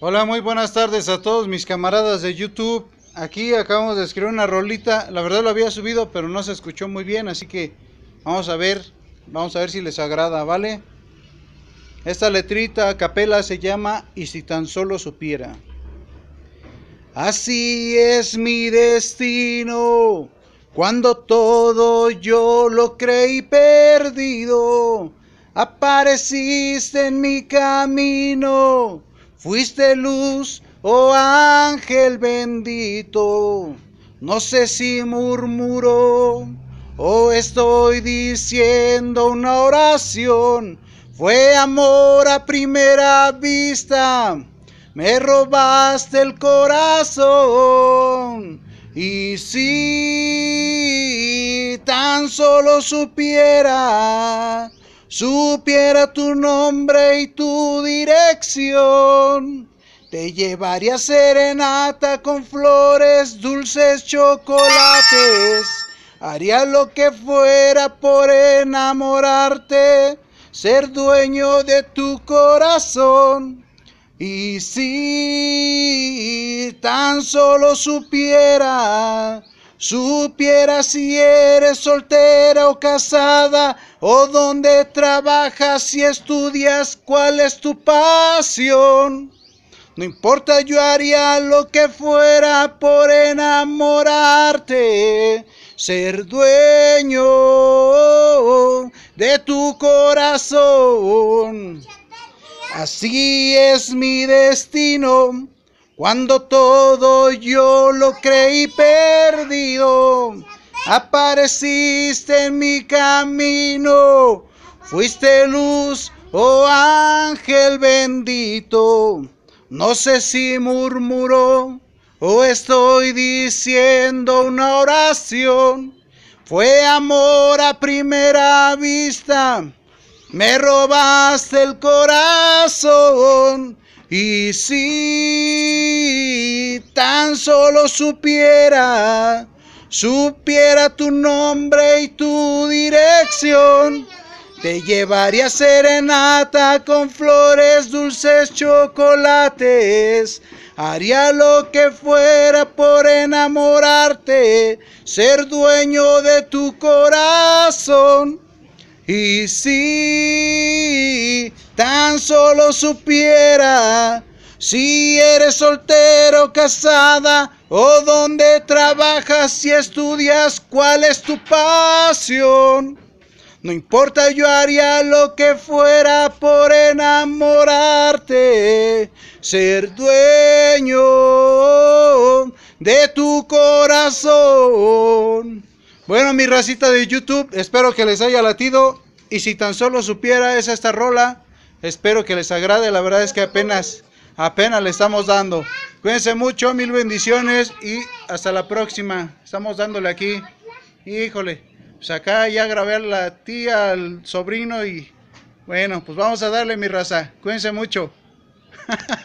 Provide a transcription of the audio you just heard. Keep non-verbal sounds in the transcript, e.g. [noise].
Hola, muy buenas tardes a todos mis camaradas de YouTube. Aquí acabamos de escribir una rolita. La verdad lo había subido, pero no se escuchó muy bien, así que vamos a ver, vamos a ver si les agrada, ¿vale? Esta letrita a capela se llama Y si tan solo supiera. Así es mi destino. Cuando todo yo lo creí perdido, apareciste en mi camino Fuiste luz, oh ángel bendito. No sé si murmuró o estoy diciendo una oración. Fue amor a primera vista. Me robaste el corazón. Y si tan solo supiera Supiera tu nombre y tu dirección. Te llevaría serenata con flores, dulces, chocolates. Haría lo que fuera por enamorarte, ser dueño de tu corazón. Y si tan solo supiera Supiera si eres soltera o casada, o donde trabajas y estudias, cuál es tu pasión. No importa, yo haría lo que fuera por enamorarte, ser dueño de tu corazón. Así es mi destino cuando todo yo lo creí perdido, apareciste en mi camino, fuiste luz, oh ángel bendito. No sé si murmuró o estoy diciendo una oración. Fue amor a primera vista, me robaste el corazón. Y si tan solo supiera, supiera tu nombre y tu dirección, te llevaría serenata con flores, dulces, chocolates. Haría lo que fuera por enamorarte, ser dueño de tu corazón. Y si tan solo supiera si eres soltero, casada o donde trabajas y estudias, cuál es tu pasión. No importa, yo haría lo que fuera por enamorarte, ser dueño de tu corazón. Bueno, mi racita de YouTube, espero que les haya latido y si tan solo supiera es esta rola Espero que les agrade. La verdad es que apenas, apenas le estamos dando. Cuídense mucho, mil bendiciones y hasta la próxima. Estamos dándole aquí. Híjole, pues acá ya grabé a la tía, al sobrino y bueno, pues vamos a darle mi raza. Cuídense mucho. [laughs]